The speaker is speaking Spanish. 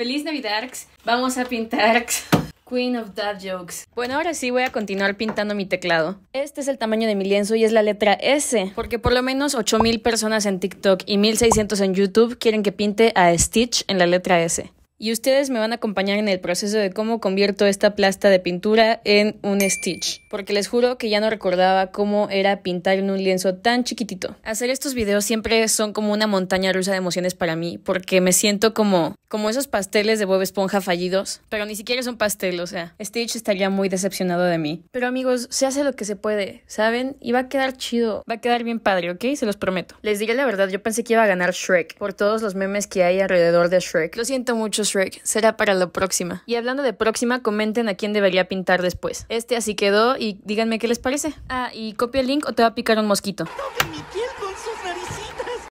Feliz Navidad. Vamos a pintar. Queen of Dad Jokes. Bueno, ahora sí voy a continuar pintando mi teclado. Este es el tamaño de mi lienzo y es la letra S, porque por lo menos 8000 personas en TikTok y 1600 en YouTube quieren que pinte a Stitch en la letra S y ustedes me van a acompañar en el proceso de cómo convierto esta plasta de pintura en un stitch, porque les juro que ya no recordaba cómo era pintar en un lienzo tan chiquitito. Hacer estos videos siempre son como una montaña rusa de emociones para mí, porque me siento como como esos pasteles de Bob Esponja fallidos, pero ni siquiera es un pastel, o sea, Stitch estaría muy decepcionado de mí. Pero amigos, se hace lo que se puede, ¿saben? Y va a quedar chido, va a quedar bien padre, ¿ok? Se los prometo. Les diré la verdad, yo pensé que iba a ganar Shrek por todos los memes que hay alrededor de Shrek. Lo siento mucho, Será para la próxima. Y hablando de próxima, comenten a quién debería pintar después. Este así quedó y díganme qué les parece. Ah, y copia el link o te va a picar un mosquito.